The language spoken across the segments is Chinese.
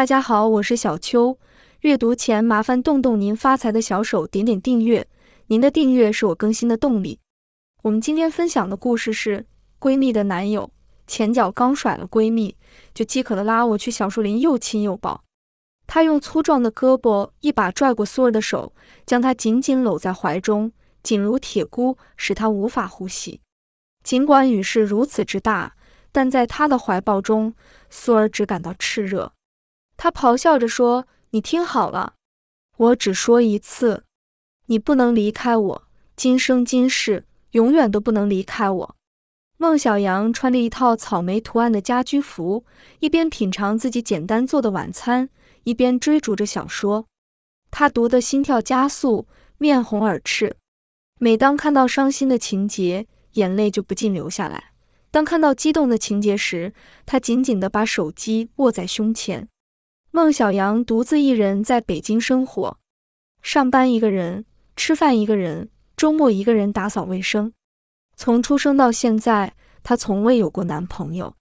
大家好，我是小秋。阅读前麻烦动动您发财的小手，点点订阅。您的订阅是我更新的动力。我们今天分享的故事是：闺蜜的男友前脚刚甩了闺蜜，就饥渴地拉我去小树林又亲又抱。他用粗壮的胳膊一把拽过苏儿的手，将她紧紧搂在怀中，紧如铁箍，使她无法呼吸。尽管雨势如此之大，但在他的怀抱中，苏儿只感到炽热。他咆哮着说：“你听好了，我只说一次，你不能离开我，今生今世永远都不能离开我。”孟小阳穿着一套草莓图案的家居服，一边品尝自己简单做的晚餐，一边追逐着小说。他读得心跳加速，面红耳赤。每当看到伤心的情节，眼泪就不禁流下来；当看到激动的情节时，他紧紧地把手机握在胸前。孟小阳独自一人在北京生活，上班一个人，吃饭一个人，周末一个人打扫卫生。从出生到现在，她从未有过男朋友。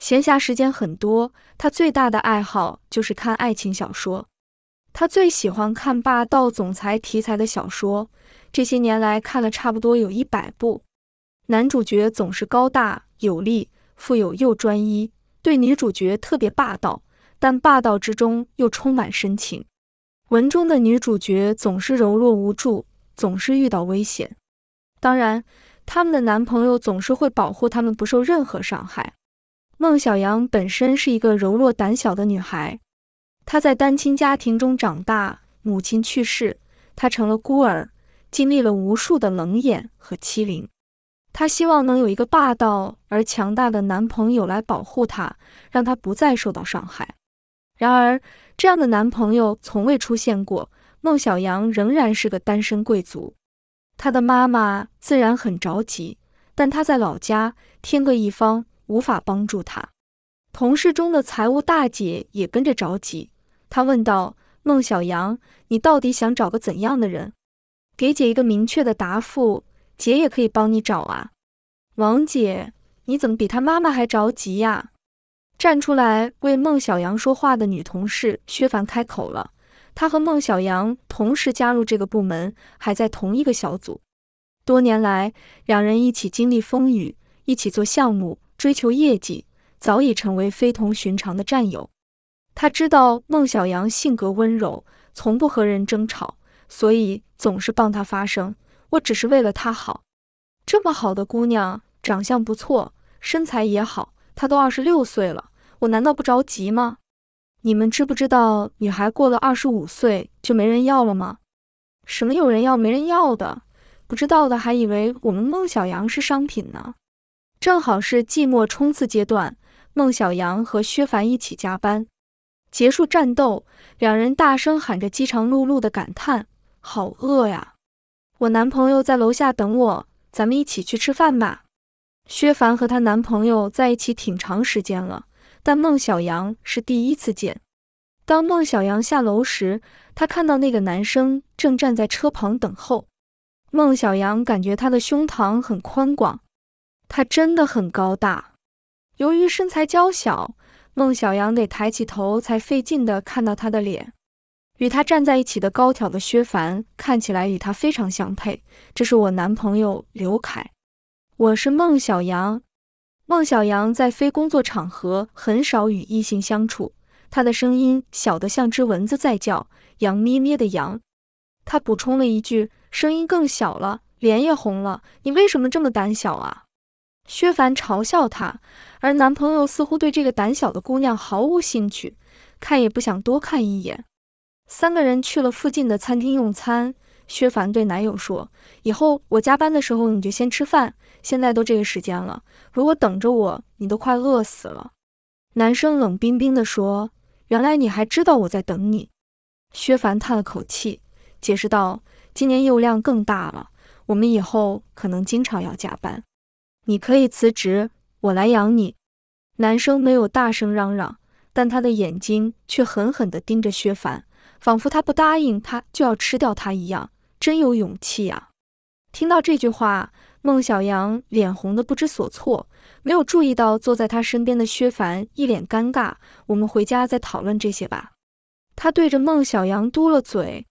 闲暇时间很多，她最大的爱好就是看爱情小说。她最喜欢看霸道总裁题材的小说，这些年来看了差不多有一百部。男主角总是高大有力、富有又专一，对女主角特别霸道。但霸道之中又充满深情。文中的女主角总是柔弱无助，总是遇到危险，当然，他们的男朋友总是会保护他们不受任何伤害。孟小阳本身是一个柔弱胆小的女孩，她在单亲家庭中长大，母亲去世，她成了孤儿，经历了无数的冷眼和欺凌。她希望能有一个霸道而强大的男朋友来保护她，让她不再受到伤害。然而，这样的男朋友从未出现过。孟小阳仍然是个单身贵族，他的妈妈自然很着急，但他在老家，天各一方，无法帮助他。同事中的财务大姐也跟着着急，她问道：“孟小阳，你到底想找个怎样的人？给姐一个明确的答复，姐也可以帮你找啊。”“王姐，你怎么比他妈妈还着急呀？”站出来为孟小阳说话的女同事薛凡开口了。她和孟小阳同时加入这个部门，还在同一个小组。多年来，两人一起经历风雨，一起做项目，追求业绩，早已成为非同寻常的战友。她知道孟小阳性格温柔，从不和人争吵，所以总是帮他发声。我只是为了她好。这么好的姑娘，长相不错，身材也好，她都二十六岁了。我难道不着急吗？你们知不知道，女孩过了二十五岁就没人要了吗？什么有人要没人要的？不知道的还以为我们孟小阳是商品呢。正好是寂寞冲刺阶段，孟小阳和薛凡一起加班，结束战斗，两人大声喊着：“饥肠辘辘的感叹，好饿呀！”我男朋友在楼下等我，咱们一起去吃饭吧。薛凡和她男朋友在一起挺长时间了。但孟小阳是第一次见。当孟小阳下楼时，他看到那个男生正站在车旁等候。孟小阳感觉他的胸膛很宽广，他真的很高大。由于身材娇小，孟小阳得抬起头才费劲地看到他的脸。与他站在一起的高挑的薛凡看起来与他非常相配。这是我男朋友刘凯，我是孟小阳。孟小阳在非工作场合很少与异性相处，他的声音小的像只蚊子在叫，羊咩咩的羊。他补充了一句，声音更小了，脸也红了。你为什么这么胆小啊？薛凡嘲笑她，而男朋友似乎对这个胆小的姑娘毫无兴趣，看也不想多看一眼。三个人去了附近的餐厅用餐。薛凡对男友说：“以后我加班的时候，你就先吃饭。”现在都这个时间了，如果等着我，你都快饿死了。”男生冷冰冰地说。“原来你还知道我在等你。”薛凡叹了口气，解释道：“今年业务量更大了，我们以后可能经常要加班。你可以辞职，我来养你。”男生没有大声嚷嚷，但他的眼睛却狠狠地盯着薛凡，仿佛他不答应他就要吃掉他一样。真有勇气呀！听到这句话。孟小阳脸红的不知所措，没有注意到坐在他身边的薛凡一脸尴尬。我们回家再讨论这些吧。他对着孟小阳嘟了嘴。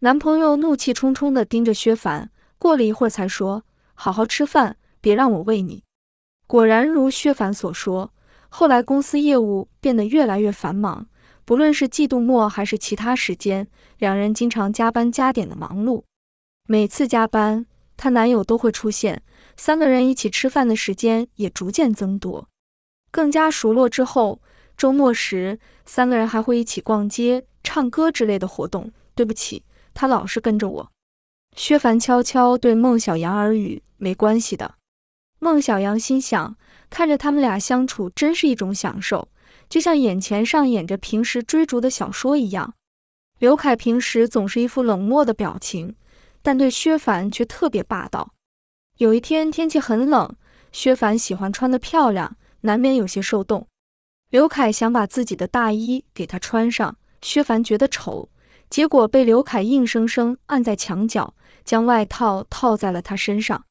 男朋友怒气冲冲地盯着薛凡，过了一会儿才说：“好好吃饭，别让我喂你。”果然如薛凡所说，后来公司业务变得越来越繁忙，不论是季度末还是其他时间，两人经常加班加点的忙碌。每次加班。她男友都会出现，三个人一起吃饭的时间也逐渐增多，更加熟络之后，周末时三个人还会一起逛街、唱歌之类的活动。对不起，他老是跟着我。薛凡悄悄对孟小阳耳语：“没关系的。”孟小阳心想，看着他们俩相处真是一种享受，就像眼前上演着平时追逐的小说一样。刘凯平时总是一副冷漠的表情。但对薛凡却特别霸道。有一天天气很冷，薛凡喜欢穿得漂亮，难免有些受冻。刘凯想把自己的大衣给他穿上，薛凡觉得丑，结果被刘凯硬生生按在墙角，将外套套在了他身上。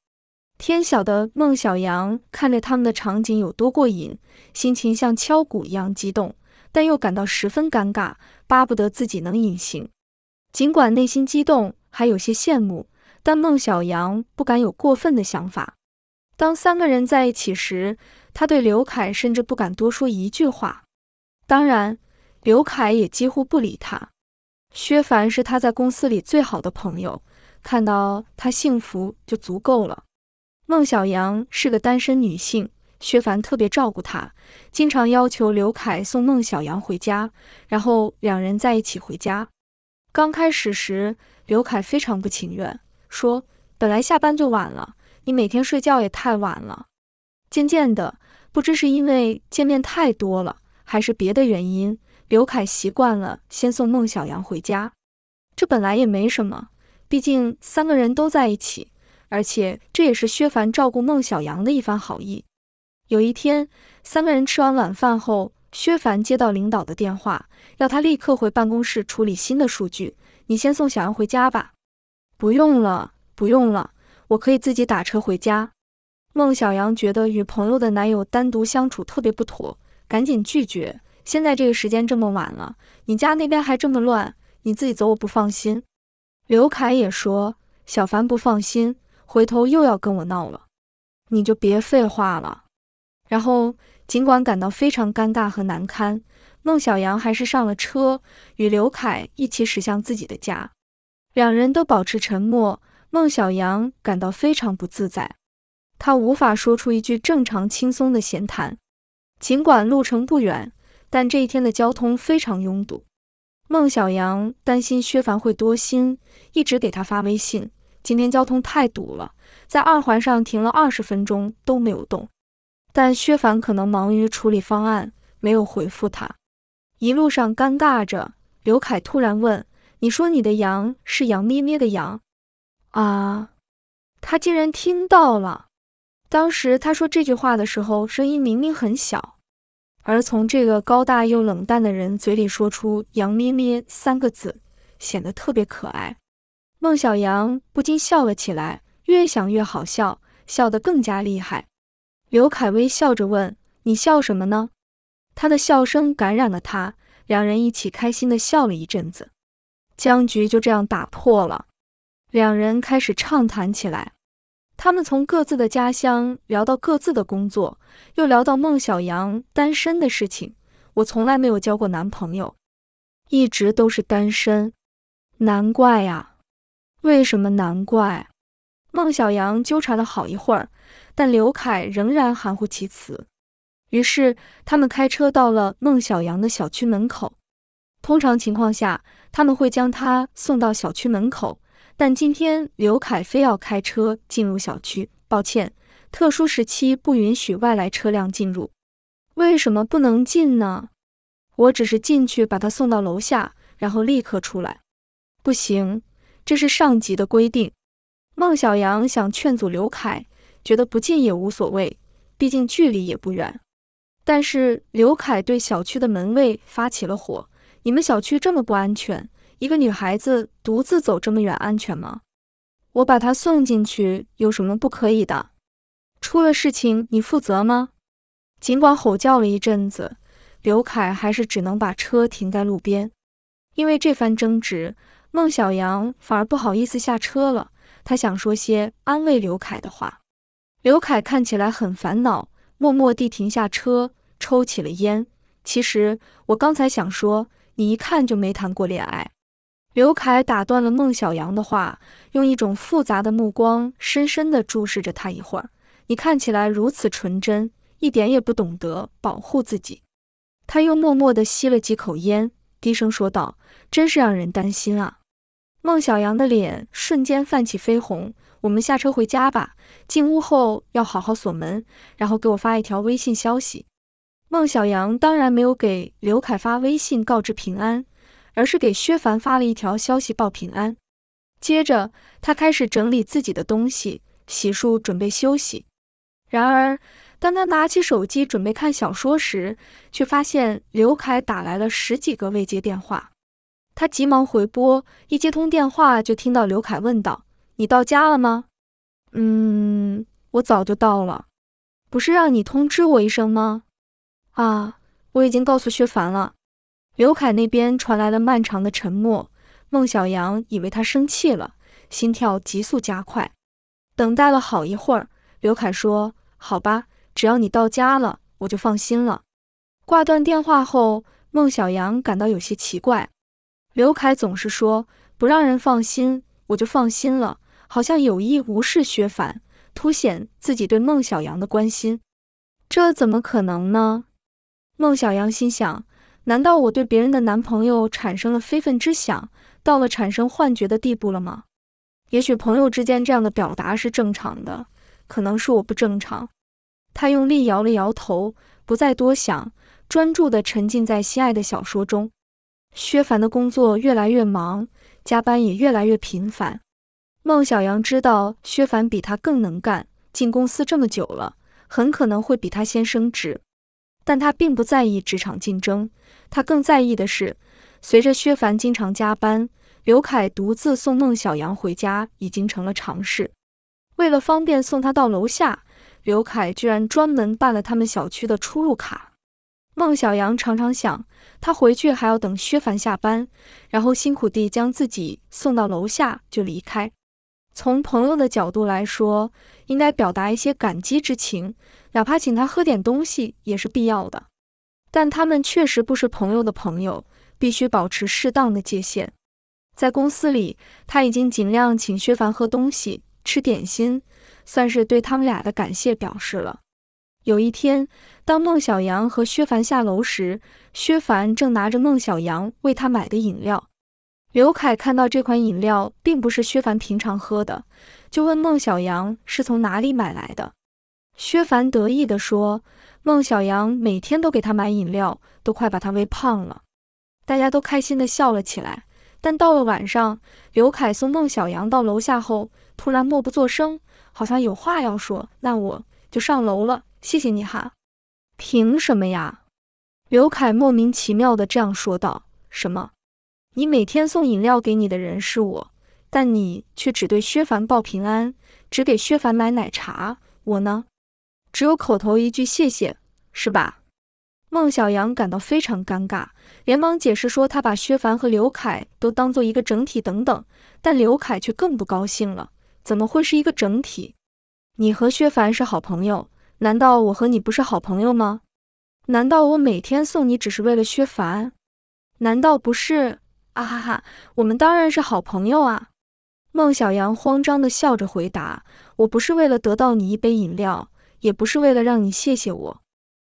天晓得孟小阳看着他们的场景有多过瘾，心情像敲鼓一样激动，但又感到十分尴尬，巴不得自己能隐形。尽管内心激动。还有些羡慕，但孟小阳不敢有过分的想法。当三个人在一起时，他对刘凯甚至不敢多说一句话。当然，刘凯也几乎不理他。薛凡是他在公司里最好的朋友，看到他幸福就足够了。孟小阳是个单身女性，薛凡特别照顾她，经常要求刘凯送孟小阳回家，然后两人在一起回家。刚开始时，刘凯非常不情愿，说：“本来下班就晚了，你每天睡觉也太晚了。”渐渐的，不知是因为见面太多了，还是别的原因，刘凯习惯了先送孟小阳回家。这本来也没什么，毕竟三个人都在一起，而且这也是薛凡照顾孟小阳的一番好意。有一天，三个人吃完晚饭后。薛凡接到领导的电话，要他立刻回办公室处理新的数据。你先送小杨回家吧。不用了，不用了，我可以自己打车回家。孟小阳觉得与朋友的男友单独相处特别不妥，赶紧拒绝。现在这个时间这么晚了，你家那边还这么乱，你自己走我不放心。刘凯也说小凡不放心，回头又要跟我闹了。你就别废话了。然后。尽管感到非常尴尬和难堪，孟小阳还是上了车，与刘凯一起驶向自己的家。两人都保持沉默，孟小阳感到非常不自在，他无法说出一句正常轻松的闲谈。尽管路程不远，但这一天的交通非常拥堵。孟小阳担心薛凡会多心，一直给他发微信：“今天交通太堵了，在二环上停了二十分钟都没有动。”但薛凡可能忙于处理方案，没有回复他。一路上尴尬着，刘凯突然问：“你说你的羊是羊咩咩的羊啊？”他竟然听到了。当时他说这句话的时候，声音明明很小，而从这个高大又冷淡的人嘴里说出“羊咩咩”三个字，显得特别可爱。孟小阳不禁笑了起来，越想越好笑，笑得更加厉害。刘恺威笑着问：“你笑什么呢？”他的笑声感染了他，两人一起开心地笑了一阵子。僵局就这样打破了，两人开始畅谈起来。他们从各自的家乡聊到各自的工作，又聊到孟小阳单身的事情。我从来没有交过男朋友，一直都是单身。难怪呀？为什么？难怪。孟小阳纠缠了好一会儿。但刘凯仍然含糊其辞。于是，他们开车到了孟小阳的小区门口。通常情况下，他们会将他送到小区门口，但今天刘凯非要开车进入小区。抱歉，特殊时期不允许外来车辆进入。为什么不能进呢？我只是进去把他送到楼下，然后立刻出来。不行，这是上级的规定。孟小阳想劝阻刘凯。觉得不近也无所谓，毕竟距离也不远。但是刘凯对小区的门卫发起了火：“你们小区这么不安全，一个女孩子独自走这么远，安全吗？我把她送进去有什么不可以的？出了事情你负责吗？”尽管吼叫了一阵子，刘凯还是只能把车停在路边。因为这番争执，孟小阳反而不好意思下车了。他想说些安慰刘凯的话。刘凯看起来很烦恼，默默地停下车，抽起了烟。其实我刚才想说，你一看就没谈过恋爱。刘凯打断了孟小阳的话，用一种复杂的目光深深地注视着他一会儿。你看起来如此纯真，一点也不懂得保护自己。他又默默地吸了几口烟，低声说道：“真是让人担心啊。”孟小阳的脸瞬间泛起绯红。我们下车回家吧。进屋后要好好锁门，然后给我发一条微信消息。孟小阳当然没有给刘凯发微信告知平安，而是给薛凡发了一条消息报平安。接着，他开始整理自己的东西，洗漱准备休息。然而，当他拿起手机准备看小说时，却发现刘凯打来了十几个未接电话。他急忙回拨，一接通电话就听到刘凯问道。你到家了吗？嗯，我早就到了。不是让你通知我一声吗？啊，我已经告诉薛凡了。刘凯那边传来了漫长的沉默，孟小阳以为他生气了，心跳急速加快。等待了好一会儿，刘凯说：“好吧，只要你到家了，我就放心了。”挂断电话后，孟小阳感到有些奇怪。刘凯总是说不让人放心，我就放心了。好像有意无视薛凡，凸显自己对孟小阳的关心。这怎么可能呢？孟小阳心想：难道我对别人的男朋友产生了非分之想，到了产生幻觉的地步了吗？也许朋友之间这样的表达是正常的，可能是我不正常。他用力摇了摇头，不再多想，专注地沉浸在心爱的小说中。薛凡的工作越来越忙，加班也越来越频繁。孟小阳知道薛凡比他更能干，进公司这么久了，很可能会比他先升职。但他并不在意职场竞争，他更在意的是，随着薛凡经常加班，刘凯独自送孟小阳回家已经成了常事。为了方便送他到楼下，刘凯居然专门办了他们小区的出入卡。孟小阳常常想，他回去还要等薛凡下班，然后辛苦地将自己送到楼下就离开。从朋友的角度来说，应该表达一些感激之情，哪怕请他喝点东西也是必要的。但他们确实不是朋友的朋友，必须保持适当的界限。在公司里，他已经尽量请薛凡喝东西、吃点心，算是对他们俩的感谢表示了。有一天，当孟小阳和薛凡下楼时，薛凡正拿着孟小阳为他买的饮料。刘凯看到这款饮料并不是薛凡平常喝的，就问孟小阳是从哪里买来的。薛凡得意地说：“孟小阳每天都给他买饮料，都快把他喂胖了。”大家都开心地笑了起来。但到了晚上，刘凯送孟小阳到楼下后，突然默不作声，好像有话要说。那我就上楼了，谢谢你哈。凭什么呀？刘凯莫名其妙地这样说道。什么？你每天送饮料给你的人是我，但你却只对薛凡报平安，只给薛凡买奶茶，我呢，只有口头一句谢谢，是吧？孟小阳感到非常尴尬，连忙解释说他把薛凡和刘凯都当做一个整体等等，但刘凯却更不高兴了。怎么会是一个整体？你和薛凡是好朋友，难道我和你不是好朋友吗？难道我每天送你只是为了薛凡？难道不是？啊哈哈，我们当然是好朋友啊！孟小阳慌张的笑着回答：“我不是为了得到你一杯饮料，也不是为了让你谢谢我。”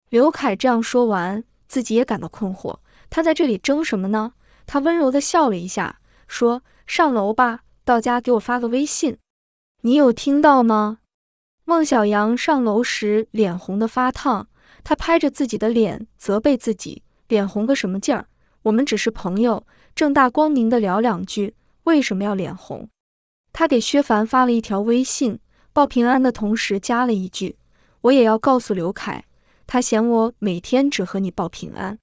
刘凯这样说完，自己也感到困惑，他在这里争什么呢？他温柔的笑了一下，说：“上楼吧，到家给我发个微信，你有听到吗？”孟小阳上楼时脸红的发烫，他拍着自己的脸，责备自己：“脸红个什么劲儿？我们只是朋友。”正大光明的聊两句，为什么要脸红？他给薛凡发了一条微信，报平安的同时加了一句：“我也要告诉刘凯，他嫌我每天只和你报平安。”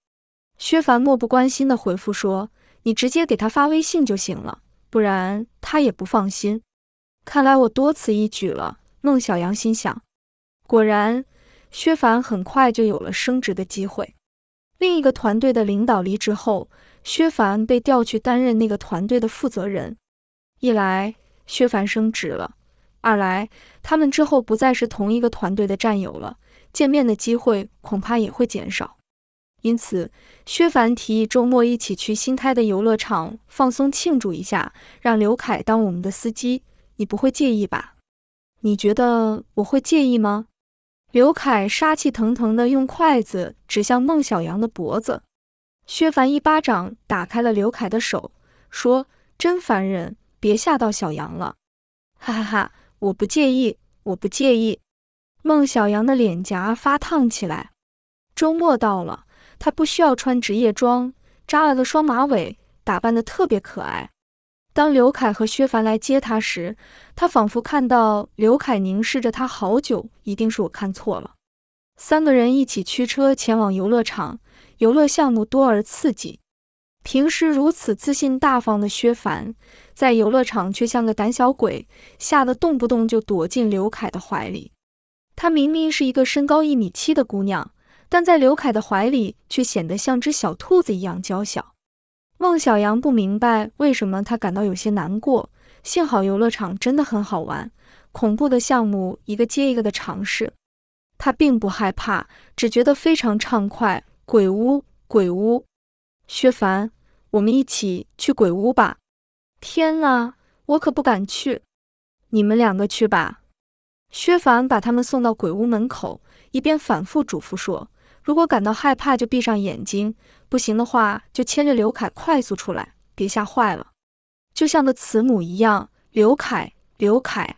薛凡漠不关心的回复说：“你直接给他发微信就行了，不然他也不放心。”看来我多此一举了，孟小阳心想。果然，薛凡很快就有了升职的机会。另一个团队的领导离职后。薛凡被调去担任那个团队的负责人，一来薛凡升职了，二来他们之后不再是同一个团队的战友了，见面的机会恐怕也会减少。因此，薛凡提议周末一起去新开的游乐场放松庆祝一下，让刘凯当我们的司机，你不会介意吧？你觉得我会介意吗？刘凯杀气腾腾地用筷子指向孟小阳的脖子。薛凡一巴掌打开了刘凯的手，说：“真烦人，别吓到小杨了。”哈哈哈，我不介意，我不介意。孟小杨的脸颊发烫起来。周末到了，她不需要穿职业装，扎了个双马尾，打扮得特别可爱。当刘凯和薛凡来接她时，她仿佛看到刘凯凝视着她好久，一定是我看错了。三个人一起驱车前往游乐场。游乐项目多而刺激，平时如此自信大方的薛凡，在游乐场却像个胆小鬼，吓得动不动就躲进刘凯的怀里。她明明是一个身高一米七的姑娘，但在刘凯的怀里却显得像只小兔子一样娇小。孟小阳不明白为什么他感到有些难过。幸好游乐场真的很好玩，恐怖的项目一个接一个的尝试，他并不害怕，只觉得非常畅快。鬼屋，鬼屋，薛凡，我们一起去鬼屋吧！天哪，我可不敢去。你们两个去吧。薛凡把他们送到鬼屋门口，一边反复嘱咐说：“如果感到害怕，就闭上眼睛；不行的话，就牵着刘凯快速出来，别吓坏了。”就像个慈母一样。刘凯，刘凯，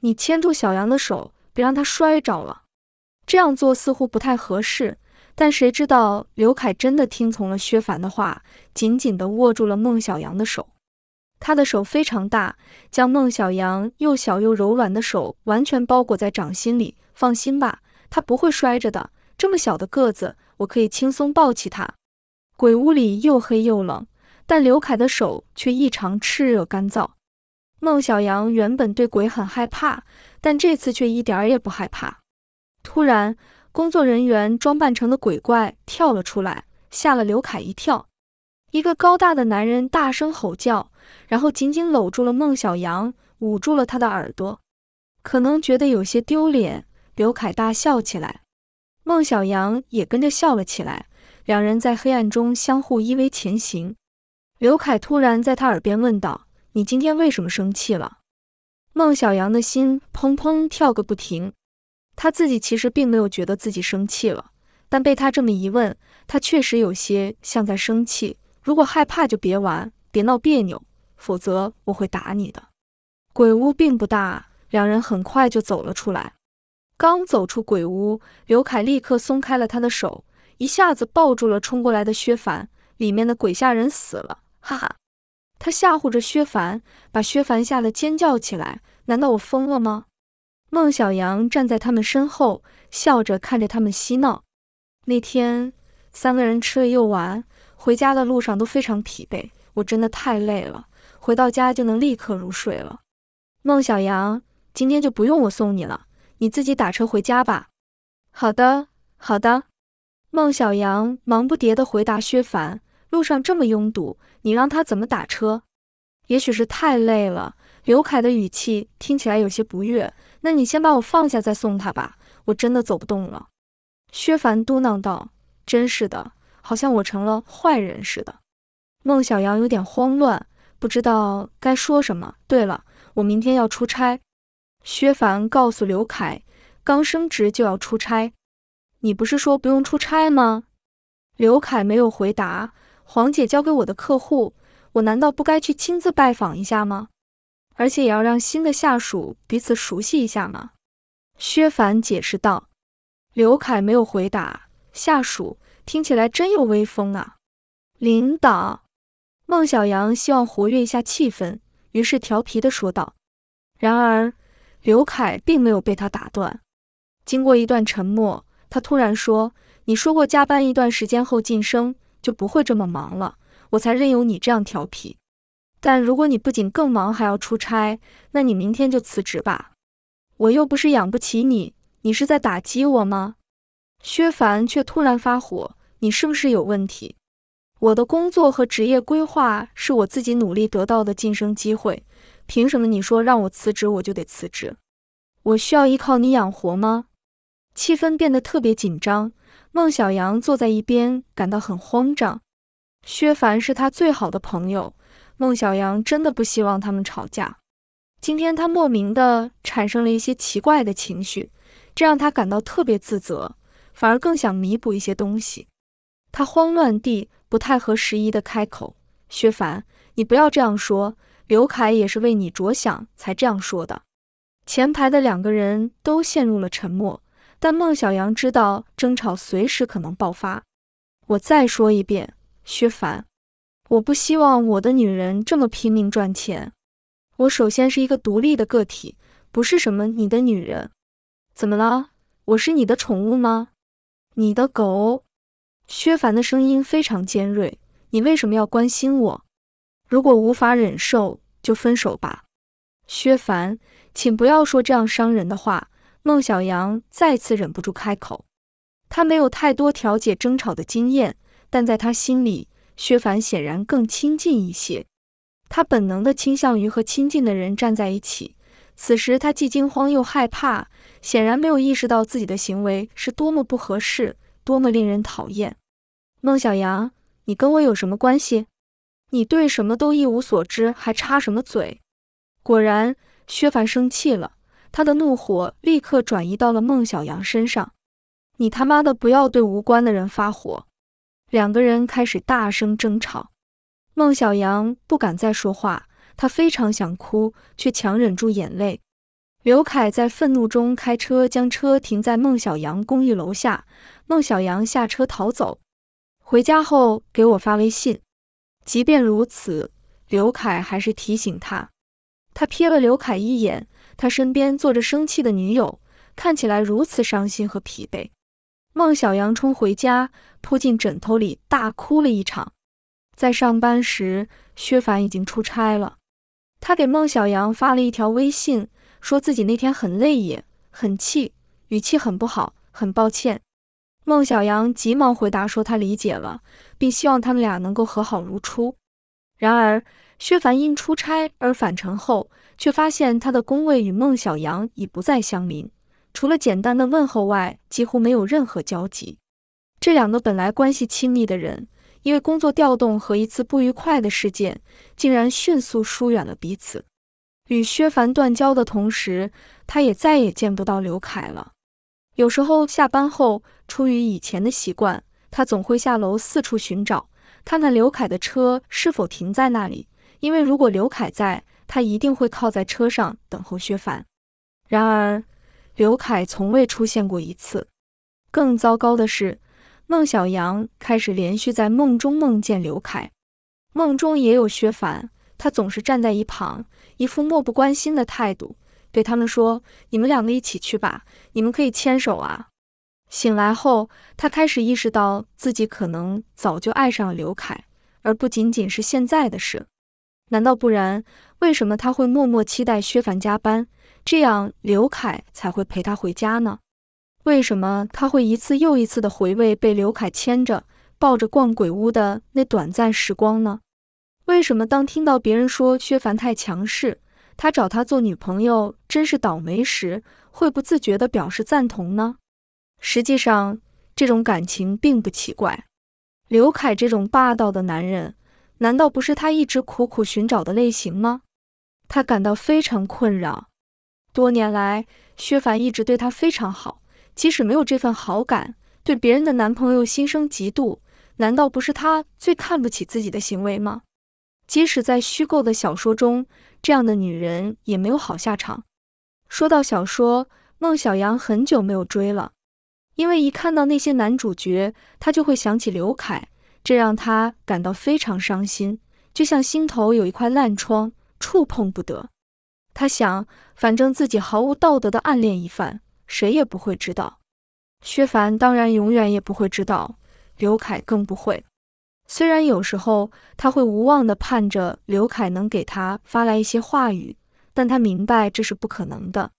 你牵住小杨的手，别让他摔着了。这样做似乎不太合适。但谁知道刘凯真的听从了薛凡的话，紧紧的握住了孟小阳的手。他的手非常大，将孟小阳又小又柔软的手完全包裹在掌心里。放心吧，他不会摔着的。这么小的个子，我可以轻松抱起他。鬼屋里又黑又冷，但刘凯的手却异常炽热干燥。孟小阳原本对鬼很害怕，但这次却一点也不害怕。突然。工作人员装扮成的鬼怪跳了出来，吓了刘凯一跳。一个高大的男人大声吼叫，然后紧紧搂住了孟小阳，捂住了他的耳朵。可能觉得有些丢脸，刘凯大笑起来，孟小阳也跟着笑了起来。两人在黑暗中相互依偎前行。刘凯突然在他耳边问道：“你今天为什么生气了？”孟小阳的心砰砰跳个不停。他自己其实并没有觉得自己生气了，但被他这么一问，他确实有些像在生气。如果害怕就别玩，别闹别扭，否则我会打你的。鬼屋并不大，两人很快就走了出来。刚走出鬼屋，刘凯立刻松开了他的手，一下子抱住了冲过来的薛凡。里面的鬼吓人死了，哈哈！他吓唬着薛凡，把薛凡吓得尖叫起来。难道我疯了吗？孟小阳站在他们身后，笑着看着他们嬉闹。那天，三个人吃了又玩，回家的路上都非常疲惫。我真的太累了，回到家就能立刻入睡了。孟小阳，今天就不用我送你了，你自己打车回家吧。好的，好的。孟小阳忙不迭地回答。薛凡，路上这么拥堵，你让他怎么打车？也许是太累了。刘凯的语气听起来有些不悦。那你先把我放下，再送他吧，我真的走不动了。”薛凡嘟囔道，“真是的，好像我成了坏人似的。”孟小阳有点慌乱，不知道该说什么。对了，我明天要出差。”薛凡告诉刘凯，“刚升职就要出差，你不是说不用出差吗？”刘凯没有回答。黄姐交给我的客户，我难道不该去亲自拜访一下吗？而且也要让新的下属彼此熟悉一下嘛。”薛凡解释道。刘凯没有回答。下属听起来真有威风啊，领导。孟小阳希望活跃一下气氛，于是调皮地说道。然而，刘凯并没有被他打断。经过一段沉默，他突然说：“你说过加班一段时间后晋升，就不会这么忙了，我才任由你这样调皮。”但如果你不仅更忙，还要出差，那你明天就辞职吧。我又不是养不起你，你是在打击我吗？薛凡却突然发火：“你是不是有问题？我的工作和职业规划是我自己努力得到的晋升机会，凭什么你说让我辞职我就得辞职？我需要依靠你养活吗？”气氛变得特别紧张，孟小阳坐在一边感到很慌张。薛凡是他最好的朋友。孟小阳真的不希望他们吵架。今天他莫名的产生了一些奇怪的情绪，这让他感到特别自责，反而更想弥补一些东西。他慌乱地、不太合时宜的开口：“薛凡，你不要这样说，刘凯也是为你着想才这样说的。”前排的两个人都陷入了沉默，但孟小阳知道争吵随时可能爆发。我再说一遍，薛凡。我不希望我的女人这么拼命赚钱。我首先是一个独立的个体，不是什么你的女人。怎么了？我是你的宠物吗？你的狗？薛凡的声音非常尖锐。你为什么要关心我？如果无法忍受，就分手吧。薛凡，请不要说这样伤人的话。孟小阳再次忍不住开口。他没有太多调解争吵的经验，但在他心里。薛凡显然更亲近一些，他本能地倾向于和亲近的人站在一起。此时他既惊慌又害怕，显然没有意识到自己的行为是多么不合适，多么令人讨厌。孟小阳，你跟我有什么关系？你对什么都一无所知，还插什么嘴？果然，薛凡生气了，他的怒火立刻转移到了孟小阳身上。你他妈的不要对无关的人发火！两个人开始大声争吵，孟小阳不敢再说话，他非常想哭，却强忍住眼泪。刘凯在愤怒中开车将车停在孟小阳公寓楼下，孟小阳下车逃走。回家后给我发微信。即便如此，刘凯还是提醒他。他瞥了刘凯一眼，他身边坐着生气的女友，看起来如此伤心和疲惫。孟小阳冲回家，扑进枕头里大哭了一场。在上班时，薛凡已经出差了。他给孟小阳发了一条微信，说自己那天很累也很气，语气很不好，很抱歉。孟小阳急忙回答说他理解了，并希望他们俩能够和好如初。然而，薛凡因出差而返程后，却发现他的工位与孟小阳已不再相邻。除了简单的问候外，几乎没有任何交集。这两个本来关系亲密的人，因为工作调动和一次不愉快的事件，竟然迅速疏远了彼此。与薛凡断交的同时，他也再也见不到刘凯了。有时候下班后，出于以前的习惯，他总会下楼四处寻找，看看刘凯的车是否停在那里。因为如果刘凯在，他一定会靠在车上等候薛凡。然而。刘凯从未出现过一次。更糟糕的是，孟小阳开始连续在梦中梦见刘凯，梦中也有薛凡，他总是站在一旁，一副漠不关心的态度，对他们说：“你们两个一起去吧，你们可以牵手啊。”醒来后，他开始意识到自己可能早就爱上了刘凯，而不仅仅是现在的事。难道不然？为什么他会默默期待薛凡加班？这样刘凯才会陪他回家呢？为什么他会一次又一次的回味被刘凯牵着、抱着逛鬼屋的那短暂时光呢？为什么当听到别人说薛凡太强势，他找他做女朋友真是倒霉时，会不自觉地表示赞同呢？实际上，这种感情并不奇怪。刘凯这种霸道的男人，难道不是他一直苦苦寻找的类型吗？他感到非常困扰。多年来，薛凡一直对她非常好。即使没有这份好感，对别人的男朋友心生嫉妒，难道不是他最看不起自己的行为吗？即使在虚构的小说中，这样的女人也没有好下场。说到小说，孟小阳很久没有追了，因为一看到那些男主角，他就会想起刘凯，这让他感到非常伤心，就像心头有一块烂疮，触碰不得。他想，反正自己毫无道德的暗恋一番，谁也不会知道。薛凡当然永远也不会知道，刘凯更不会。虽然有时候他会无望地盼着刘凯能给他发来一些话语，但他明白这是不可能的。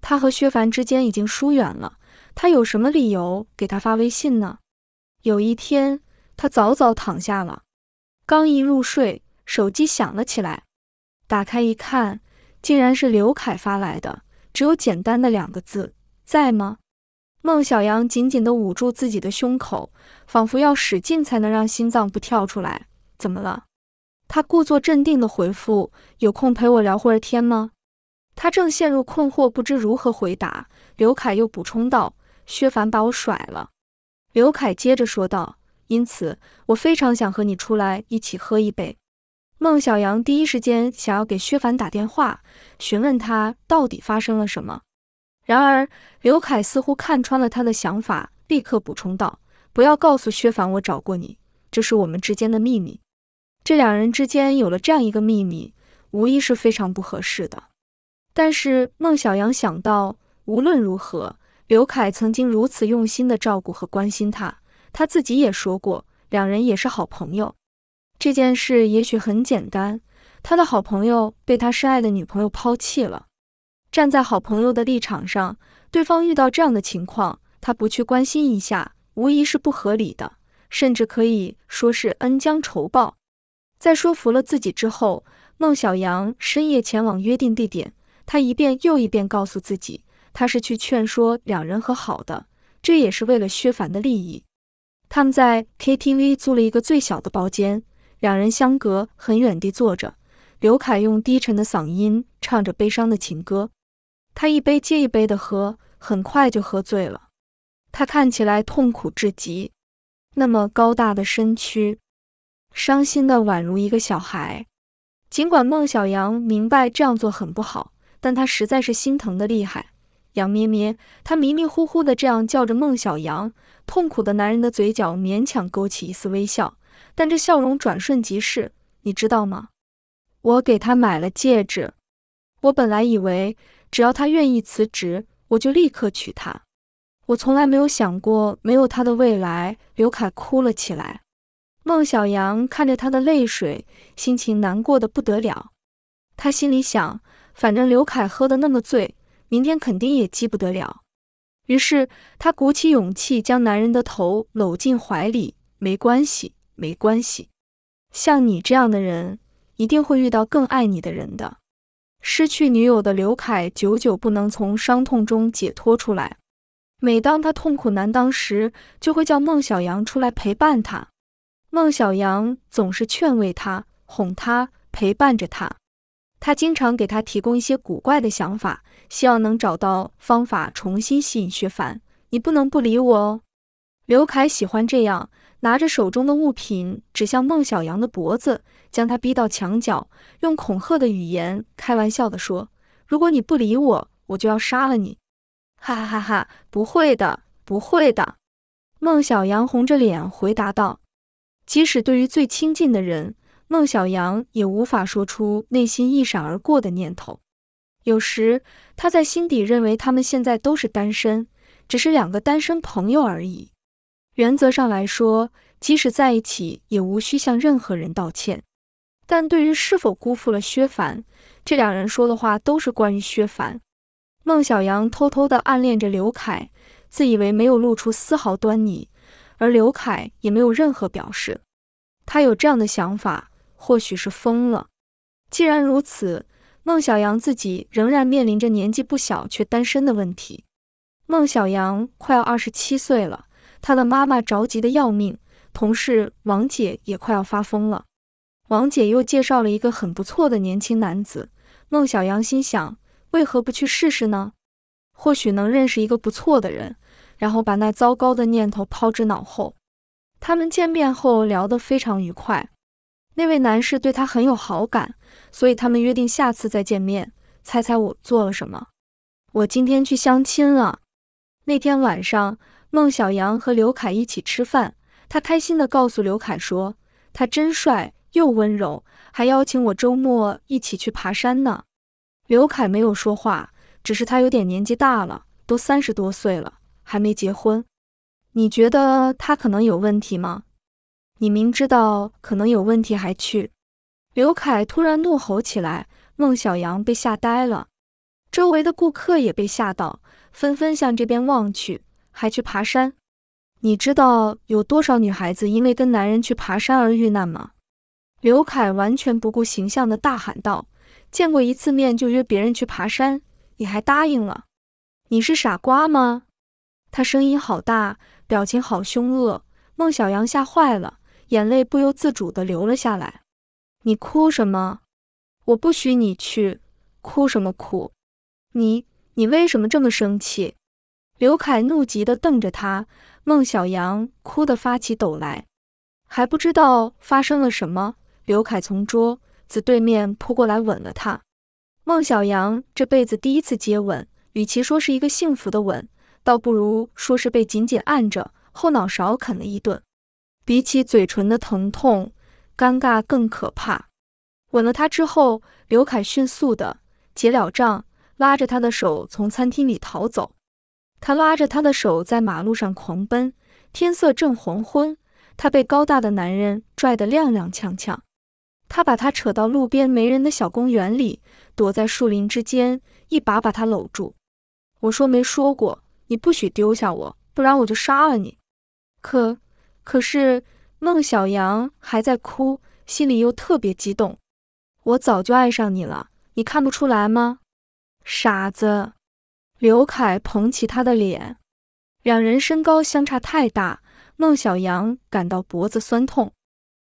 他和薛凡之间已经疏远了，他有什么理由给他发微信呢？有一天，他早早躺下了，刚一入睡，手机响了起来。打开一看。竟然是刘凯发来的，只有简单的两个字，在吗？孟小阳紧紧地捂住自己的胸口，仿佛要使劲才能让心脏不跳出来。怎么了？他故作镇定地回复：“有空陪我聊会儿天吗？”他正陷入困惑，不知如何回答。刘凯又补充道：“薛凡把我甩了。”刘凯接着说道：“因此，我非常想和你出来一起喝一杯。”孟小阳第一时间想要给薛凡打电话，询问他到底发生了什么。然而，刘凯似乎看穿了他的想法，立刻补充道：“不要告诉薛凡，我找过你，这是我们之间的秘密。”这两人之间有了这样一个秘密，无疑是非常不合适的。但是，孟小阳想到，无论如何，刘凯曾经如此用心的照顾和关心他，他自己也说过，两人也是好朋友。这件事也许很简单，他的好朋友被他深爱的女朋友抛弃了。站在好朋友的立场上，对方遇到这样的情况，他不去关心一下，无疑是不合理的，甚至可以说是恩将仇报。在说服了自己之后，孟小阳深夜前往约定地点。他一遍又一遍告诉自己，他是去劝说两人和好的，这也是为了薛凡的利益。他们在 KTV 租了一个最小的包间。两人相隔很远地坐着，刘凯用低沉的嗓音唱着悲伤的情歌。他一杯接一杯地喝，很快就喝醉了。他看起来痛苦至极，那么高大的身躯，伤心的宛如一个小孩。尽管孟小阳明白这样做很不好，但他实在是心疼的厉害。杨咩咩，他迷迷糊糊的这样叫着。孟小阳，痛苦的男人的嘴角勉强勾起一丝微笑。但这笑容转瞬即逝，你知道吗？我给他买了戒指。我本来以为只要他愿意辞职，我就立刻娶她。我从来没有想过没有他的未来。刘凯哭了起来。孟小阳看着他的泪水，心情难过的不得了。他心里想，反正刘凯喝的那么醉，明天肯定也记不得了。于是他鼓起勇气，将男人的头搂进怀里。没关系。没关系，像你这样的人一定会遇到更爱你的人的。失去女友的刘凯久久不能从伤痛中解脱出来，每当他痛苦难当时，就会叫孟小阳出来陪伴他。孟小阳总是劝慰他、哄他、陪伴着他，他经常给他提供一些古怪的想法，希望能找到方法重新吸引薛凡。你不能不理我哦，刘凯喜欢这样。拿着手中的物品指向孟小阳的脖子，将他逼到墙角，用恐吓的语言开玩笑地说：“如果你不理我，我就要杀了你！”哈哈哈哈，不会的，不会的。”孟小阳红着脸回答道。即使对于最亲近的人，孟小阳也无法说出内心一闪而过的念头。有时他在心底认为，他们现在都是单身，只是两个单身朋友而已。原则上来说，即使在一起，也无需向任何人道歉。但对于是否辜负了薛凡，这两人说的话都是关于薛凡。孟小阳偷偷的暗恋着刘凯，自以为没有露出丝毫端倪，而刘凯也没有任何表示。他有这样的想法，或许是疯了。既然如此，孟小阳自己仍然面临着年纪不小却单身的问题。孟小阳快要二十七岁了。他的妈妈着急的要命，同事王姐也快要发疯了。王姐又介绍了一个很不错的年轻男子，孟小阳心想：为何不去试试呢？或许能认识一个不错的人，然后把那糟糕的念头抛之脑后。他们见面后聊得非常愉快，那位男士对他很有好感，所以他们约定下次再见面。猜猜我做了什么？我今天去相亲了。那天晚上。孟小阳和刘凯一起吃饭，他开心地告诉刘凯说：“他真帅又温柔，还邀请我周末一起去爬山呢。”刘凯没有说话，只是他有点年纪大了，都三十多岁了还没结婚。你觉得他可能有问题吗？你明知道可能有问题还去？刘凯突然怒吼起来，孟小阳被吓呆了，周围的顾客也被吓到，纷纷向这边望去。还去爬山？你知道有多少女孩子因为跟男人去爬山而遇难吗？刘凯完全不顾形象的大喊道：“见过一次面就约别人去爬山，你还答应了？你是傻瓜吗？”他声音好大，表情好凶恶。孟小阳吓坏了，眼泪不由自主地流了下来。你哭什么？我不许你去！哭什么哭？你，你为什么这么生气？刘凯怒极的瞪着他，孟小阳哭得发起抖来，还不知道发生了什么。刘凯从桌子对面扑过来吻了他，孟小阳这辈子第一次接吻，与其说是一个幸福的吻，倒不如说是被紧紧按着后脑勺啃了一顿。比起嘴唇的疼痛，尴尬更可怕。吻了他之后，刘凯迅速的结了账，拉着他的手从餐厅里逃走。他拉着他的手在马路上狂奔，天色正黄昏。他被高大的男人拽得踉踉跄跄。他把他扯到路边没人的小公园里，躲在树林之间，一把把他搂住。我说没说过，你不许丢下我，不然我就杀了你。可可是孟小阳还在哭，心里又特别激动。我早就爱上你了，你看不出来吗，傻子？刘凯捧起他的脸，两人身高相差太大，孟小阳感到脖子酸痛。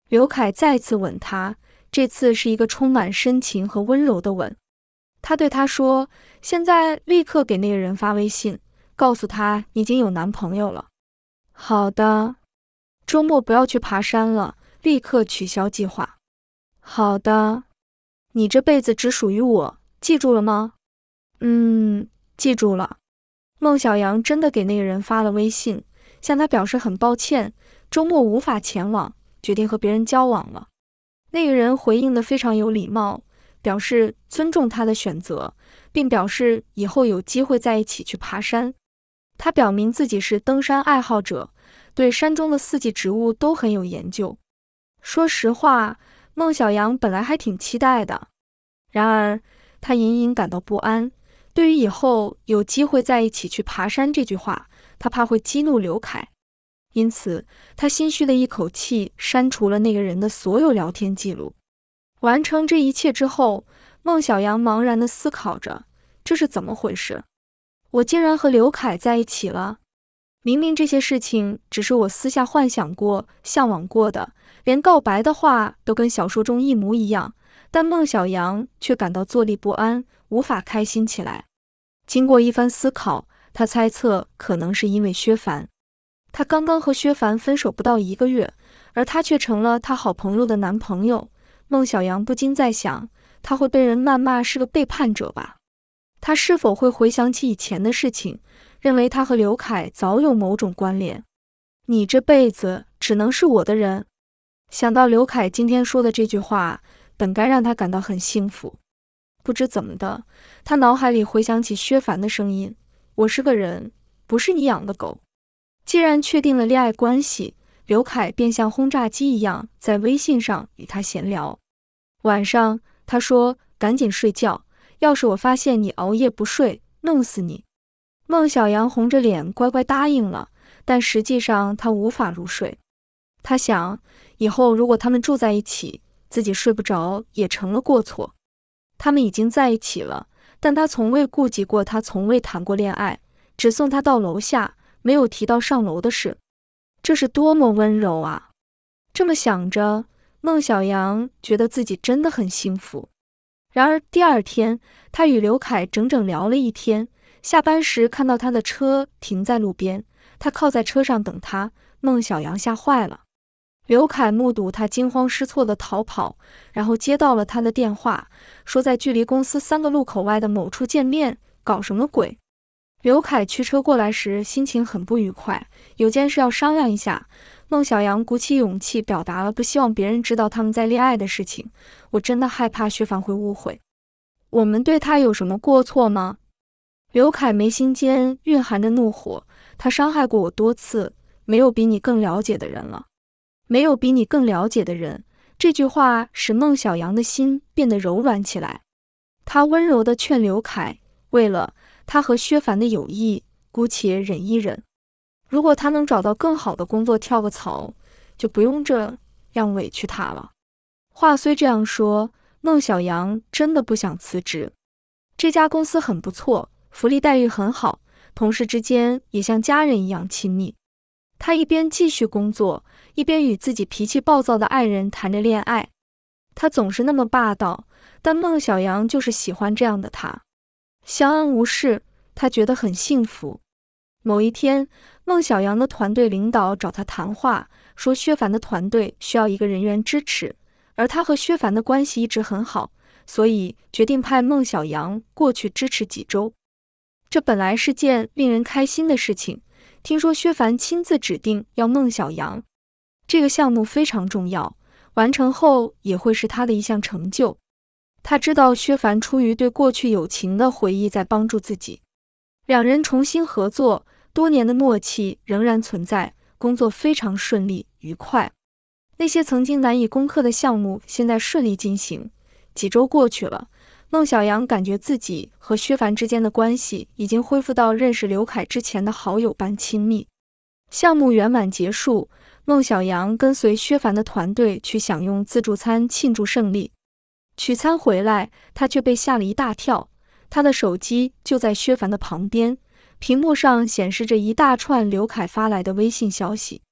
刘凯再次吻她，这次是一个充满深情和温柔的吻。他对她说：“现在立刻给那个人发微信，告诉他已经有男朋友了。”“好的。”“周末不要去爬山了，立刻取消计划。”“好的。”“你这辈子只属于我，记住了吗？”“嗯。”记住了，孟小阳真的给那个人发了微信，向他表示很抱歉，周末无法前往，决定和别人交往了。那个人回应的非常有礼貌，表示尊重他的选择，并表示以后有机会在一起去爬山。他表明自己是登山爱好者，对山中的四季植物都很有研究。说实话，孟小阳本来还挺期待的，然而他隐隐感到不安。对于以后有机会在一起去爬山这句话，他怕会激怒刘凯，因此他心虚的一口气删除了那个人的所有聊天记录。完成这一切之后，孟小阳茫然地思考着：这是怎么回事？我竟然和刘凯在一起了！明明这些事情只是我私下幻想过、向往过的，连告白的话都跟小说中一模一样。但孟小阳却感到坐立不安，无法开心起来。经过一番思考，他猜测可能是因为薛凡。他刚刚和薛凡分手不到一个月，而他却成了他好朋友的男朋友。孟小阳不禁在想，他会被人谩骂是个背叛者吧？他是否会回想起以前的事情，认为他和刘凯早有某种关联？你这辈子只能是我的人。想到刘凯今天说的这句话。本该让他感到很幸福，不知怎么的，他脑海里回想起薛凡的声音：“我是个人，不是你养的狗。”既然确定了恋爱关系，刘凯便像轰炸机一样在微信上与他闲聊。晚上，他说：“赶紧睡觉，要是我发现你熬夜不睡，弄死你。”孟小阳红着脸乖乖答应了，但实际上他无法入睡。他想，以后如果他们住在一起，自己睡不着也成了过错。他们已经在一起了，但他从未顾及过，他从未谈过恋爱，只送他到楼下，没有提到上楼的事。这是多么温柔啊！这么想着，孟小阳觉得自己真的很幸福。然而第二天，他与刘凯整整聊了一天。下班时看到他的车停在路边，他靠在车上等他，孟小阳吓坏了。刘凯目睹他惊慌失措的逃跑，然后接到了他的电话，说在距离公司三个路口外的某处见面，搞什么鬼？刘凯驱车过来时心情很不愉快，有件事要商量一下。孟小阳鼓起勇气表达了不希望别人知道他们在恋爱的事情，我真的害怕薛凡会误会。我们对他有什么过错吗？刘凯眉心间蕴含着怒火，他伤害过我多次，没有比你更了解的人了。没有比你更了解的人，这句话使孟小阳的心变得柔软起来。他温柔地劝刘凯，为了他和薛凡的友谊，姑且忍一忍。如果他能找到更好的工作，跳个槽，就不用这样委屈他了。话虽这样说，孟小阳真的不想辞职。这家公司很不错，福利待遇很好，同事之间也像家人一样亲密。他一边继续工作，一边与自己脾气暴躁的爱人谈着恋爱。他总是那么霸道，但孟小阳就是喜欢这样的他，相安无事，他觉得很幸福。某一天，孟小阳的团队领导找他谈话，说薛凡的团队需要一个人员支持，而他和薛凡的关系一直很好，所以决定派孟小阳过去支持几周。这本来是件令人开心的事情。听说薛凡亲自指定要孟小阳，这个项目非常重要，完成后也会是他的一项成就。他知道薛凡出于对过去友情的回忆在帮助自己，两人重新合作，多年的默契仍然存在，工作非常顺利愉快。那些曾经难以攻克的项目现在顺利进行。几周过去了。孟小阳感觉自己和薛凡之间的关系已经恢复到认识刘凯之前的好友般亲密。项目圆满结束，孟小阳跟随薛凡的团队去享用自助餐庆祝胜利。取餐回来，他却被吓了一大跳，他的手机就在薛凡的旁边，屏幕上显示着一大串刘凯发来的微信消息。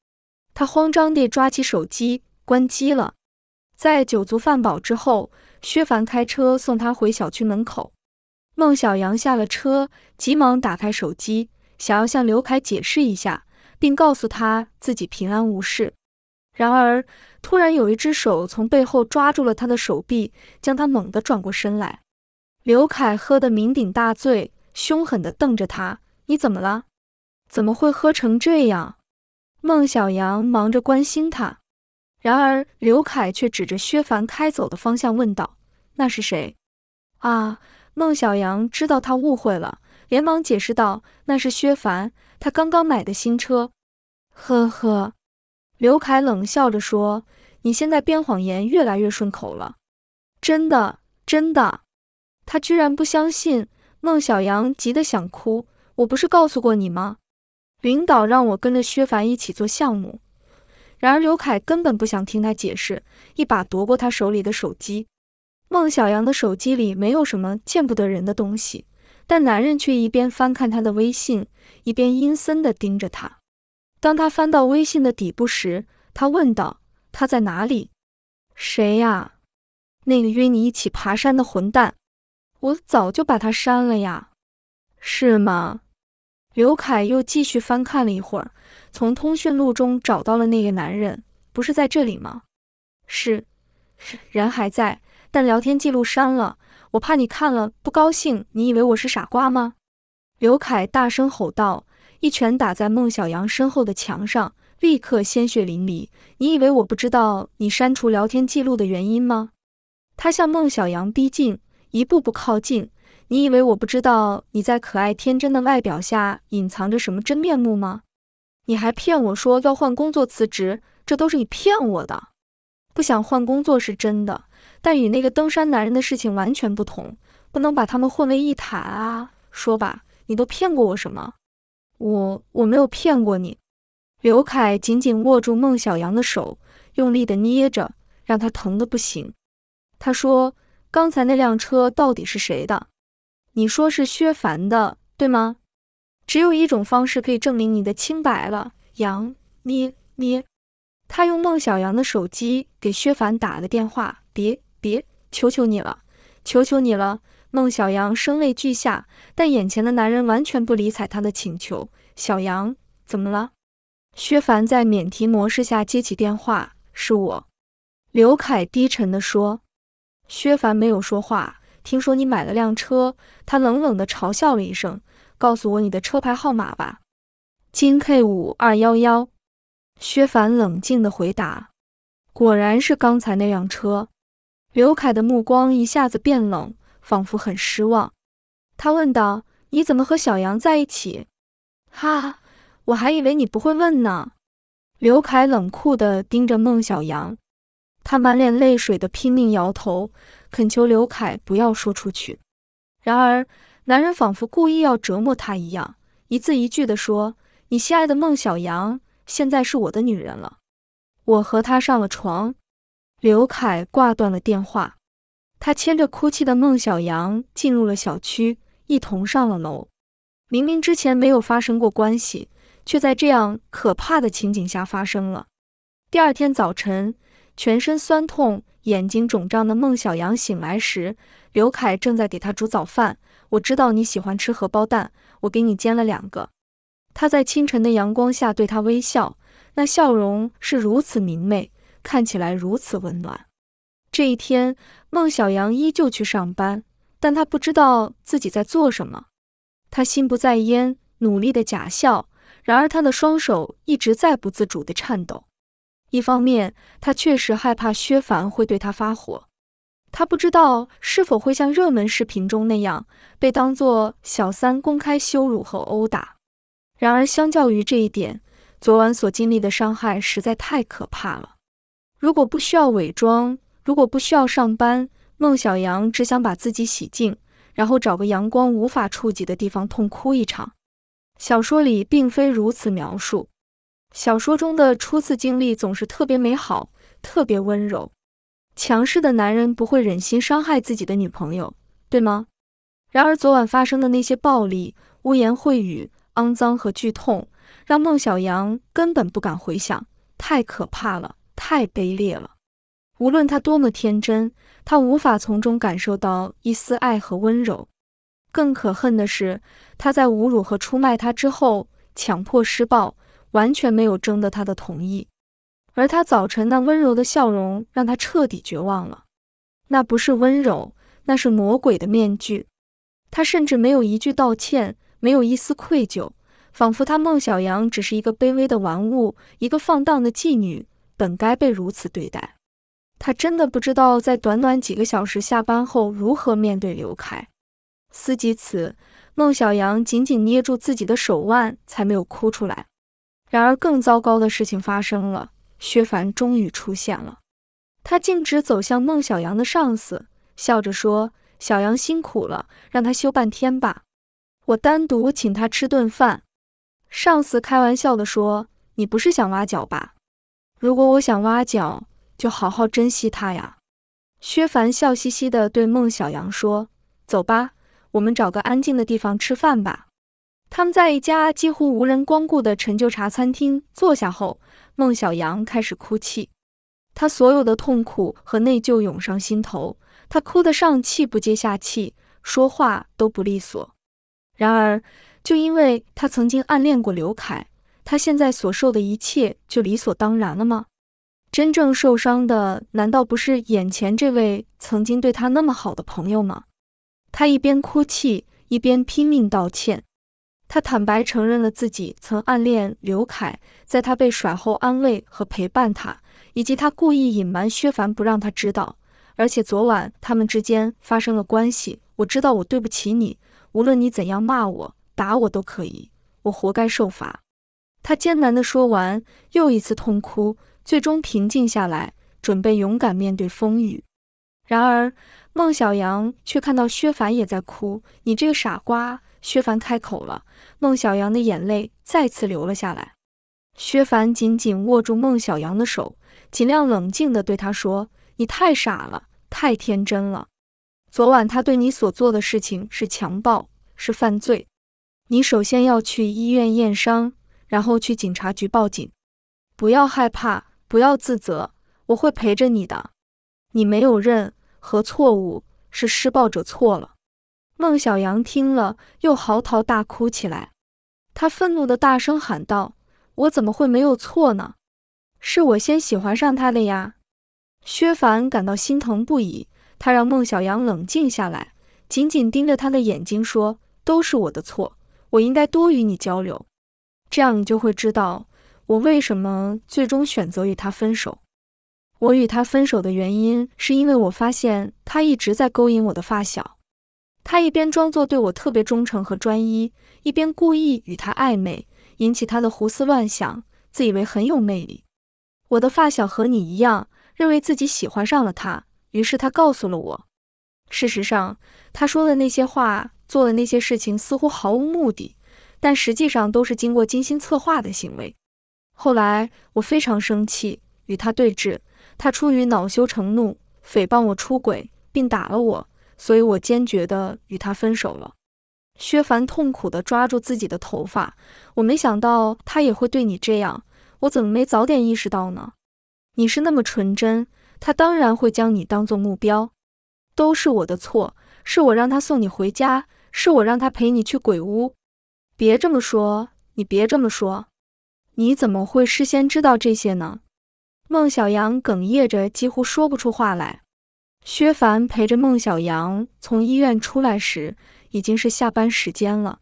他慌张地抓起手机，关机了。在酒足饭饱之后。薛凡开车送他回小区门口，孟小阳下了车，急忙打开手机，想要向刘凯解释一下，并告诉他自己平安无事。然而，突然有一只手从背后抓住了他的手臂，将他猛地转过身来。刘凯喝得酩酊大醉，凶狠地瞪着他：“你怎么了？怎么会喝成这样？”孟小阳忙着关心他。然而，刘凯却指着薛凡开走的方向问道：“那是谁？”啊！孟小阳知道他误会了，连忙解释道：“那是薛凡，他刚刚买的新车。”呵呵，刘凯冷笑着说：“你现在编谎言越来越顺口了。”真的，真的！他居然不相信！孟小阳急得想哭：“我不是告诉过你吗？领导让我跟着薛凡一起做项目。”然而刘凯根本不想听他解释，一把夺过他手里的手机。孟小阳的手机里没有什么见不得人的东西，但男人却一边翻看他的微信，一边阴森地盯着他。当他翻到微信的底部时，他问道：“他在哪里？谁呀？那个约你一起爬山的混蛋？我早就把他删了呀，是吗？”刘凯又继续翻看了一会儿，从通讯录中找到了那个男人，不是在这里吗？是，人还在，但聊天记录删了。我怕你看了不高兴，你以为我是傻瓜吗？刘凯大声吼道，一拳打在孟小阳身后的墙上，立刻鲜血淋漓。你以为我不知道你删除聊天记录的原因吗？他向孟小阳逼近，一步步靠近。你以为我不知道你在可爱天真的外表下隐藏着什么真面目吗？你还骗我说要换工作辞职，这都是你骗我的。不想换工作是真的，但与那个登山男人的事情完全不同，不能把他们混为一谈啊！说吧，你都骗过我什么？我我没有骗过你。刘凯紧紧握住孟小阳的手，用力的捏着，让他疼的不行。他说：“刚才那辆车到底是谁的？”你说是薛凡的，对吗？只有一种方式可以证明你的清白了，杨你你。他用孟小阳的手机给薛凡打了电话，别别，求求你了，求求你了！孟小阳声泪俱下，但眼前的男人完全不理睬他的请求。小杨，怎么了？薛凡在免提模式下接起电话，是我。刘凯低沉的说。薛凡没有说话。听说你买了辆车，他冷冷地嘲笑了一声，告诉我你的车牌号码吧，金 K 五二幺幺。薛凡冷静地回答，果然是刚才那辆车。刘凯的目光一下子变冷，仿佛很失望。他问道：“你怎么和小杨在一起？”哈，我还以为你不会问呢。刘凯冷酷地盯着孟小阳，他满脸泪水地拼命摇头。恳求刘凯不要说出去。然而，男人仿佛故意要折磨他一样，一字一句地说：“你心爱的孟小阳现在是我的女人了，我和她上了床。”刘凯挂断了电话，他牵着哭泣的孟小阳进入了小区，一同上了楼。明明之前没有发生过关系，却在这样可怕的情景下发生了。第二天早晨。全身酸痛、眼睛肿胀的孟小阳醒来时，刘凯正在给他煮早饭。我知道你喜欢吃荷包蛋，我给你煎了两个。他在清晨的阳光下对他微笑，那笑容是如此明媚，看起来如此温暖。这一天，孟小阳依旧去上班，但他不知道自己在做什么。他心不在焉，努力的假笑，然而他的双手一直在不自主的颤抖。一方面，他确实害怕薛凡会对他发火，他不知道是否会像热门视频中那样被当作小三公开羞辱和殴打。然而，相较于这一点，昨晚所经历的伤害实在太可怕了。如果不需要伪装，如果不需要上班，孟小阳只想把自己洗净，然后找个阳光无法触及的地方痛哭一场。小说里并非如此描述。小说中的初次经历总是特别美好，特别温柔。强势的男人不会忍心伤害自己的女朋友，对吗？然而昨晚发生的那些暴力、污言秽语、肮脏和剧痛，让孟小阳根本不敢回想。太可怕了，太卑劣了！无论他多么天真，他无法从中感受到一丝爱和温柔。更可恨的是，他在侮辱和出卖他之后，强迫施暴。完全没有征得他的同意，而他早晨那温柔的笑容让他彻底绝望了。那不是温柔，那是魔鬼的面具。他甚至没有一句道歉，没有一丝愧疚，仿佛他孟小阳只是一个卑微的玩物，一个放荡的妓女，本该被如此对待。他真的不知道在短短几个小时下班后如何面对刘凯。思及此，孟小阳紧紧捏住自己的手腕，才没有哭出来。然而，更糟糕的事情发生了。薛凡终于出现了，他径直走向孟小阳的上司，笑着说：“小杨辛苦了，让他休半天吧，我单独请他吃顿饭。”上司开玩笑地说：“你不是想挖角吧？如果我想挖角，就好好珍惜他呀。”薛凡笑嘻嘻地对孟小阳说：“走吧，我们找个安静的地方吃饭吧。”他们在一家几乎无人光顾的陈旧茶餐厅坐下后，孟小阳开始哭泣。他所有的痛苦和内疚涌上心头，他哭得上气不接下气，说话都不利索。然而，就因为他曾经暗恋过刘凯，他现在所受的一切就理所当然了吗？真正受伤的难道不是眼前这位曾经对他那么好的朋友吗？他一边哭泣，一边拼命道歉。他坦白承认了自己曾暗恋刘凯，在他被甩后安慰和陪伴他，以及他故意隐瞒薛凡不让他知道，而且昨晚他们之间发生了关系。我知道我对不起你，无论你怎样骂我、打我都可以，我活该受罚。他艰难地说完，又一次痛哭，最终平静下来，准备勇敢面对风雨。然而，孟小阳却看到薛凡也在哭，你这个傻瓜。薛凡开口了，孟小阳的眼泪再次流了下来。薛凡紧紧握住孟小阳的手，尽量冷静地对他说：“你太傻了，太天真了。昨晚他对你所做的事情是强暴，是犯罪。你首先要去医院验伤，然后去警察局报警。不要害怕，不要自责，我会陪着你的。你没有任何错误，是施暴者错了。”孟小阳听了，又嚎啕大哭起来。他愤怒的大声喊道：“我怎么会没有错呢？是我先喜欢上他的呀！”薛凡感到心疼不已，他让孟小阳冷静下来，紧紧盯着他的眼睛说：“都是我的错，我应该多与你交流，这样你就会知道我为什么最终选择与他分手。我与他分手的原因，是因为我发现他一直在勾引我的发小。”他一边装作对我特别忠诚和专一，一边故意与他暧昧，引起他的胡思乱想，自以为很有魅力。我的发小和你一样，认为自己喜欢上了他，于是他告诉了我。事实上，他说的那些话，做的那些事情，似乎毫无目的，但实际上都是经过精心策划的行为。后来我非常生气，与他对峙，他出于恼羞成怒，诽谤我出轨，并打了我。所以我坚决的与他分手了。薛凡痛苦的抓住自己的头发。我没想到他也会对你这样，我怎么没早点意识到呢？你是那么纯真，他当然会将你当做目标。都是我的错，是我让他送你回家，是我让他陪你去鬼屋。别这么说，你别这么说。你怎么会事先知道这些呢？孟小阳哽咽着，几乎说不出话来。薛凡陪着孟小阳从医院出来时，已经是下班时间了。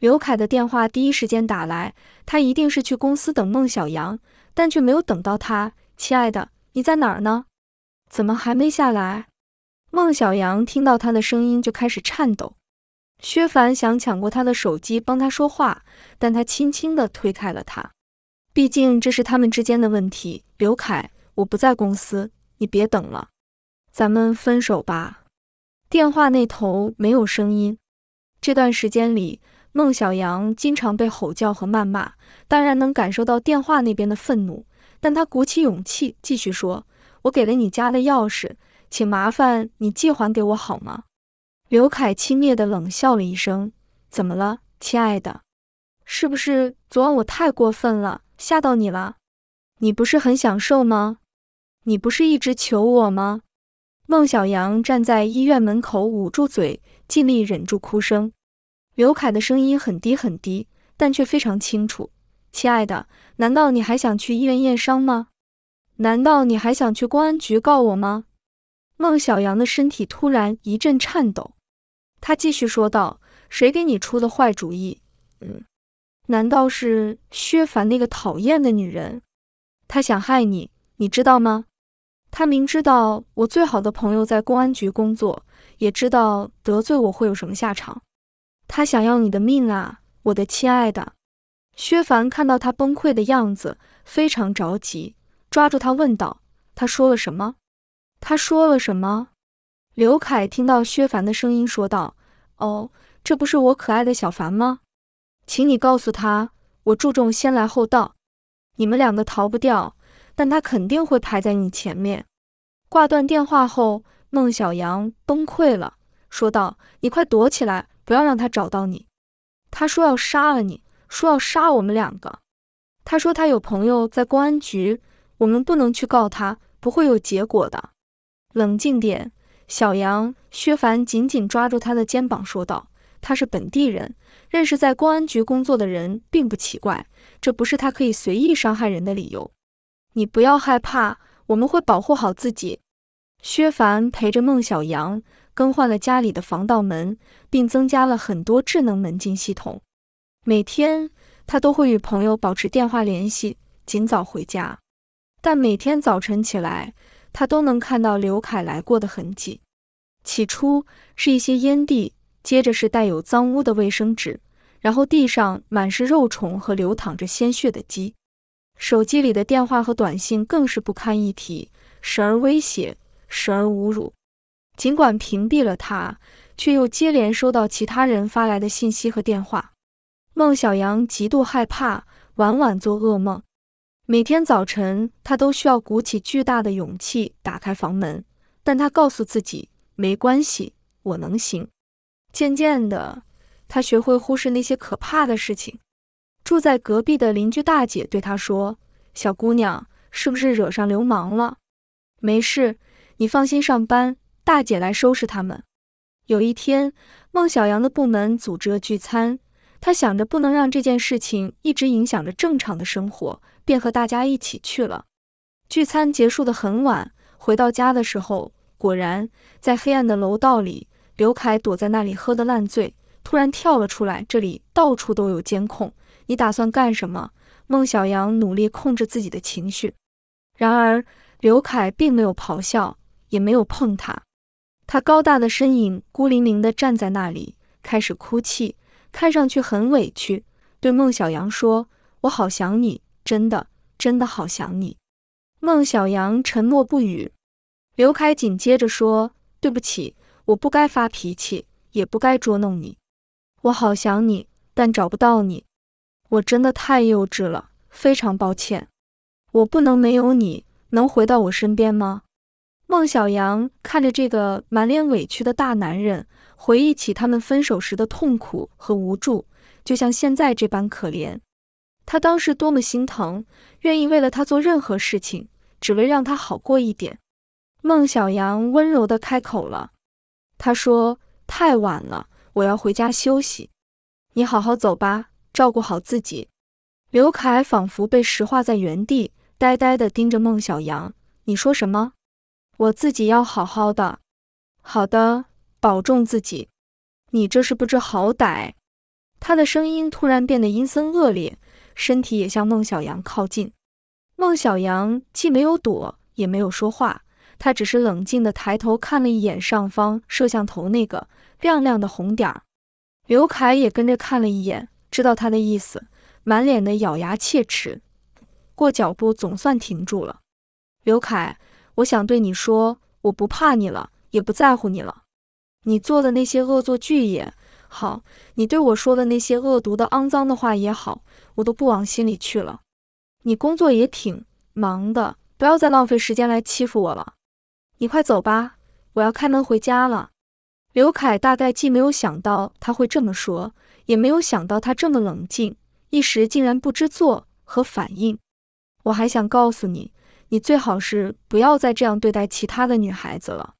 刘凯的电话第一时间打来，他一定是去公司等孟小阳，但却没有等到他。亲爱的，你在哪儿呢？怎么还没下来？孟小阳听到他的声音就开始颤抖。薛凡想抢过他的手机帮他说话，但他轻轻地推开了他，毕竟这是他们之间的问题。刘凯，我不在公司，你别等了。咱们分手吧。电话那头没有声音。这段时间里，孟小阳经常被吼叫和谩骂，当然能感受到电话那边的愤怒。但他鼓起勇气继续说：“我给了你家的钥匙，请麻烦你寄还给我好吗？”刘凯轻蔑地冷笑了一声：“怎么了，亲爱的？是不是昨晚我太过分了，吓到你了？你不是很享受吗？你不是一直求我吗？”孟小阳站在医院门口，捂住嘴，尽力忍住哭声。刘凯的声音很低很低，但却非常清楚：“亲爱的，难道你还想去医院验伤吗？难道你还想去公安局告我吗？”孟小阳的身体突然一阵颤抖。他继续说道：“谁给你出的坏主意？嗯，难道是薛凡那个讨厌的女人？她想害你，你知道吗？”他明知道我最好的朋友在公安局工作，也知道得罪我会有什么下场。他想要你的命啊，我的亲爱的！薛凡看到他崩溃的样子，非常着急，抓住他问道：“他说了什么？他说了什么？”刘凯听到薛凡的声音，说道：“哦，这不是我可爱的小凡吗？请你告诉他，我注重先来后到，你们两个逃不掉。”但他肯定会排在你前面。挂断电话后，孟小阳崩溃了，说道：“你快躲起来，不要让他找到你。他说要杀了你，说要杀我们两个。他说他有朋友在公安局，我们不能去告他，不会有结果的。冷静点，小杨。”薛凡紧紧抓住他的肩膀，说道：“他是本地人，认识在公安局工作的人并不奇怪，这不是他可以随意伤害人的理由。”你不要害怕，我们会保护好自己。薛凡陪着孟小阳更换了家里的防盗门，并增加了很多智能门禁系统。每天他都会与朋友保持电话联系，尽早回家。但每天早晨起来，他都能看到刘凯来过的痕迹。起初是一些烟蒂，接着是带有脏污的卫生纸，然后地上满是肉虫和流淌着鲜血的鸡。手机里的电话和短信更是不堪一提，时而威胁，时而侮辱。尽管屏蔽了他，却又接连收到其他人发来的信息和电话。孟小阳极度害怕，晚晚做噩梦。每天早晨，他都需要鼓起巨大的勇气打开房门，但他告诉自己，没关系，我能行。渐渐的，他学会忽视那些可怕的事情。住在隔壁的邻居大姐对她说：“小姑娘，是不是惹上流氓了？没事，你放心上班，大姐来收拾他们。”有一天，孟小阳的部门组织了聚餐，他想着不能让这件事情一直影响着正常的生活，便和大家一起去了。聚餐结束的很晚，回到家的时候，果然在黑暗的楼道里，刘凯躲在那里喝的烂醉，突然跳了出来。这里到处都有监控。你打算干什么？孟小阳努力控制自己的情绪，然而刘凯并没有咆哮，也没有碰他。他高大的身影孤零零的站在那里，开始哭泣，看上去很委屈。对孟小阳说：“我好想你，真的，真的好想你。”孟小阳沉默不语。刘凯紧接着说：“对不起，我不该发脾气，也不该捉弄你。我好想你，但找不到你。”我真的太幼稚了，非常抱歉，我不能没有你，能回到我身边吗？孟小阳看着这个满脸委屈的大男人，回忆起他们分手时的痛苦和无助，就像现在这般可怜。他当时多么心疼，愿意为了他做任何事情，只为让他好过一点。孟小阳温柔的开口了，他说：“太晚了，我要回家休息，你好好走吧。”照顾好自己。刘凯仿佛被石化在原地，呆呆地盯着孟小阳。你说什么？我自己要好好的。好的，保重自己。你这是不知好歹。他的声音突然变得阴森恶劣，身体也向孟小阳靠近。孟小阳既没有躲，也没有说话，他只是冷静地抬头看了一眼上方摄像头那个亮亮的红点儿。刘凯也跟着看了一眼。知道他的意思，满脸的咬牙切齿，过脚步总算停住了。刘凯，我想对你说，我不怕你了，也不在乎你了。你做的那些恶作剧也好，你对我说的那些恶毒的、肮脏的话也好，我都不往心里去了。你工作也挺忙的，不要再浪费时间来欺负我了。你快走吧，我要开门回家了。刘凯大概既没有想到他会这么说。也没有想到他这么冷静，一时竟然不知作何反应。我还想告诉你，你最好是不要再这样对待其他的女孩子了。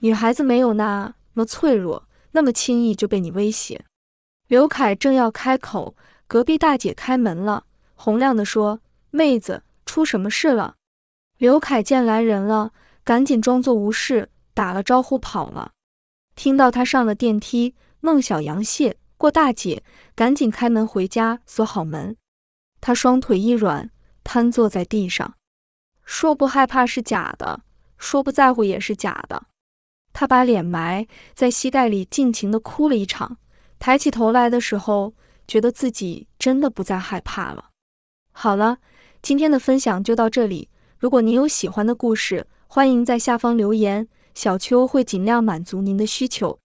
女孩子没有那么脆弱，那么轻易就被你威胁。刘凯正要开口，隔壁大姐开门了，洪亮的说：“妹子，出什么事了？”刘凯见来人了，赶紧装作无事，打了招呼跑了。听到他上了电梯，孟小阳谢。过大姐赶紧开门回家，锁好门。她双腿一软，瘫坐在地上，说不害怕是假的，说不在乎也是假的。她把脸埋在膝盖里，尽情的哭了一场。抬起头来的时候，觉得自己真的不再害怕了。好了，今天的分享就到这里。如果您有喜欢的故事，欢迎在下方留言，小秋会尽量满足您的需求。